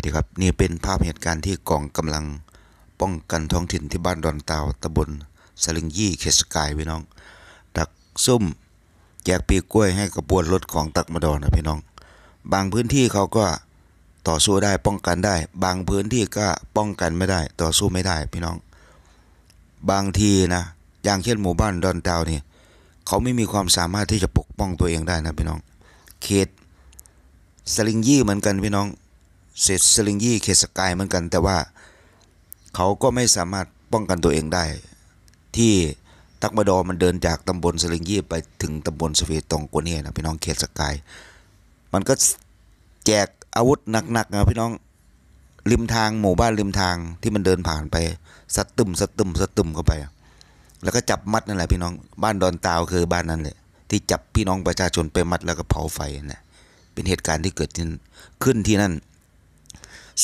วัสดีครับนี่เป็นภาพเหตุการณ์ที่กองกำลังป้องกันท้องถิ่นที่บ้านดอนตาวตำบลสลิงยี่เคสกาย พี่น้องดักซุ่มแจกปีกล้วยให้กระบวนรถของตักมาดอนนะพี่น้อง บางพื้นที่เขาก็ต่อสู้ได้ป้องกันได้ บางพื้นที่ก็ป้องกันไม่ได้ ต่อสู้ไม่ได้พี่น้อง บางทีนะอย่างเช่นหมู่บ้านดอนตาวนี่เขาไม่มีความสามารถที่จะปกป้องตัวเองได้นะพี่น้อง เขตสลิงยี่เหมือนกันพี่น้องเซตสลิงยี่เคสกายเหมือนกันแต่ว่า เขาก็ไม่สามารถป้องกันตัวเองได้ ที่ตักมาดอมันเดินจากตำบลสลิงยี่ไปถึงตำบลสเวตองกัวเนี่ยนะพี่น้องเคสกายมันก็แจกอาวุธหนักๆนะพี่น้องริมทางหมู่บ้านริมทางที่มันเดินผ่านไปสัดตึมสัดตึมสัดตึมเข้าไป แล้วก็จับมัดนั่นแหละพี่น้องบ้านดอนตาวคือบ้านนั้นเลยที่จับพี่น้องประชาชนไปมัดแล้วก็เผาไฟน่ะเป็นเหตุการณ์ที่เกิดขึ้นที่นั่น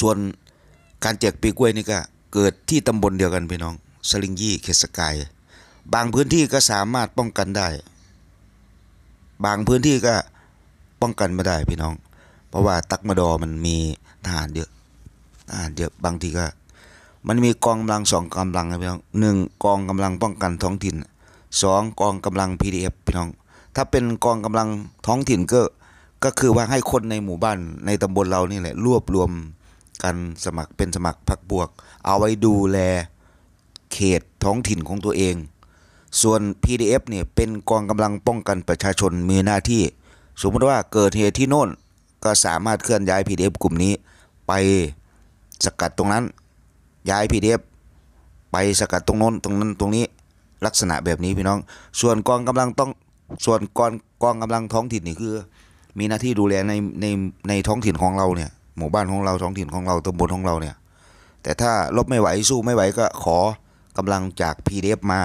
ส่วนการแจกปีกล้วยนี่ก็เกิดที่ตำบลเดียวกันพี่น้อง สลิงยี่เขตสกาย บางพื้นที่ก็สามารถป้องกันได้ บางพื้นที่ก็ป้องกันไม่ได้ พี่น้อง เพราะว่าตักมาดอมันมีทหารเยอะทหารเยอะบางทีก็ มันมีกองกำลังสองกำลังนะพี่น้องหนึ่งกองกำลังป้องกันท้องถิ่นสองกองกำลัง PDF พี่น้อง ถ้าเป็นกองกำลังท้องถิ่นก็ ก็คือว่าให้คนในหมู่บ้านในตำบลเรานี่แหละรวบรวมการสมัครเป็นสมัครพรรคบวก เอาไว้ดูแลเขตท้องถิ่นของตัวเอง ส่วน PDF เนี่ยเป็นกองกำลังป้องกันประชาชนมีหน้าที่ สมมติว่าเกิดเหตุที่โน่นก็สามารถเคลื่อนย้าย PDF กลุ่มนี้ไปสกัดตรงนั้น ย้าย PDF ไปสกัดตรงโน้นตรงนั้นตรงนี้ลักษณะแบบนี้พี่น้อง ส่วนกองกำลังต้องส่วนกองกองกำลังท้องถิ่นนี่คือ มีหน้าที่ดูแลในในในท้องถิ่นของเราเนี่ยหมู่บ้านของเราท้องถิ่นของเราตำบลของเราเนี่ยแต่ถ้าลบไม่ไหวสู้ไม่ไหวก็ขอกำลังจากพีเดฟมา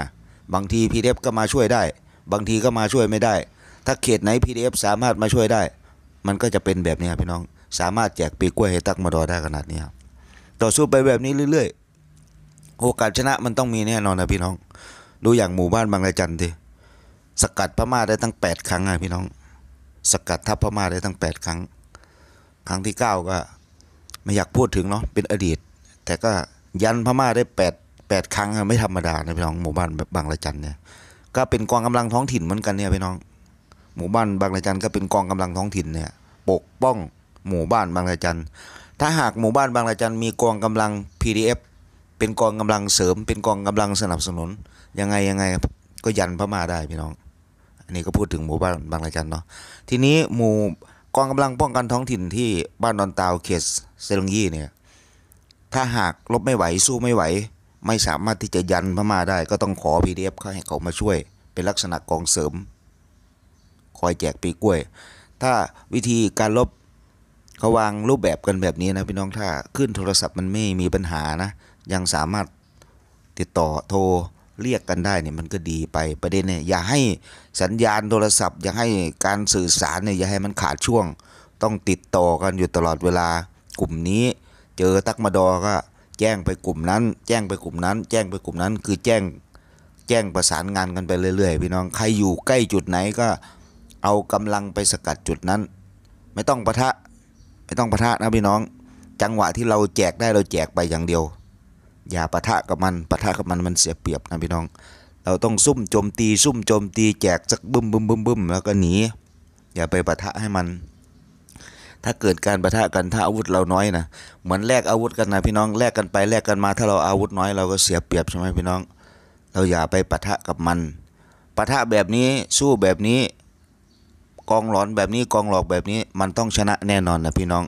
บางทีพีเดฟก็มาช่วยได้ บางทีก็มาช่วยไม่ได้ ถ้าเขตไหนพีเดฟสามารถมาช่วยได้ มันก็จะเป็นแบบนี้พี่น้อง สามารถแจกปีกล้วยให้ตักมาดอได้ขนาดนี้ครับต่อสู้ไปแบบนี้เรื่อย ๆโอกาสชนะมันต้องมีแน่นอนนะพี่น้อง ดูอย่างหมู่บ้านบางระจันทีสกัดพม่าได้ตั้ง 8 ครั้งอ่ะพี่น้อง สกัดทัพพม่าได้ตั้ง 8 ครั้งครั้งที่9ก็ไม่อยากพูดถึงเนาะเป็นอดีต แต่ก็ยันพม่าได้8 8ครั้งไม่ธรรมดานะพี่น้อง หมู่บ้านบางระจันเนี่ยก็เป็นกองกำลังท้องถิ่นเหมือนกันเนี่ยพี่น้องหมู่บ้านบางระจันก็เป็นกองกำลังท้องถิ่นเนี่ยปกป้องหมู่บ้านบางระจันถ้าหากหมู่บ้านบางระจันมีกองกำลัง PDF เป็นกองกำลังเสริม เป็นกองกำลังสนับสนุนยังไงยังไงก็ยันพม่าได้พี่น้อง อันนี้ก็พูดถึงหมู่บ้านบางระจันเนาะทีนี้หมู่กองกำลังป้องกันท้องถิ่นที่บ้านนอนตาวเขตเซลงยี่เนี่ย ถ้าหากลบไม่ไหวสู้ไม่ไหว ไม่สามารถที่จะยันพม่าได้ ก็ต้องขอพีดีเอฟเขาให้เขามาช่วย เป็นลักษณะกองเสริม คอยแจกปีกล้วย ถ้าวิธีการลบเขาวางรูปแบบกันแบบนี้นะ พี่น้องถ้า ขึ้นโทรศัพท์มันไม่มีปัญหานะ ยังสามารถติดต่อโทรเรียกกันได้เนี่ยมันก็ดีไปประเด็นเนี่ยอย่าให้สัญญาณโทรศัพท์ อย่าให้การสื่อสารเนี่ยอย่าให้มันขาดช่วง ต้องติดต่อกันอยู่ตลอดเวลากลุ่มนี้เจอ ตักมาดอก็ แจ้งไปกลุ่มนั้น แจ้งไปกลุ่มนั้น แจ้งไปกลุ่มนั้น คือแจ้งแจ้งประสานงานกันไปเรื่อยๆพี่น้องใครอยู่ใกล้จุดไหนก็เอากำลังไปสกัดจุดนั้น ไม่ต้องปะทะไม่ต้องปะทะนะพี่น้องจังหวะที่เราแจกได้เราแจกไปอย่างเดียวอย่าปะทะกับมัน ปะทะกับมันมันเสียเปรียบนะพี่น้อง เราต้องซุ่มโจมตี ซุ่มโจมตีแจกสักบึ้มบึ้มบึ้มบึ้มแล้วก็หนี อย่าไปปะทะให้มัน ถ้าเกิดการปะทะกันถ้าอาวุธเราน้อยนะ เหมือนแลกอาวุธกันนะพี่น้องแลกกันไปแลกกันมาถ้าเราอาวุธน้อยเราก็เสียเปรียบใช่ไหมพี่น้อง เราอย่าไปปะทะกับมัน ปะทะแบบนี้สู้แบบนี้กองหลอนแบบนี้กองหลอกแบบนี้ มันต้องชนะแน่นอนนะพี่น้อง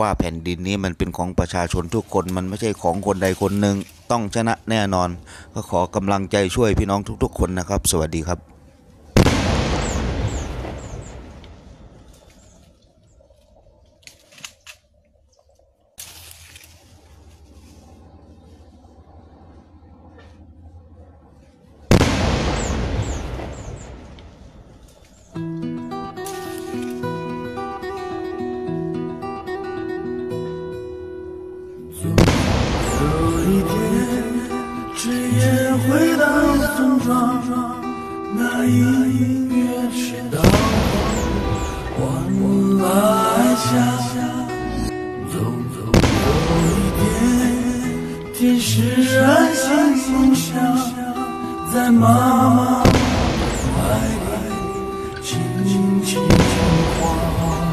ว่าแผ่นดินนี้มันเป็นของประชาชนทุกคน มันไม่ใช่ของคนใดคนหนึ่ง ต้องชนะแน่นอน ก็ขอกำลังใจช่วยพี่น้องทุก ๆ คนนะครับ สวัสดีครับ音乐是灯光，黄昏向，一使想，在妈妈怀里轻轻轻晃。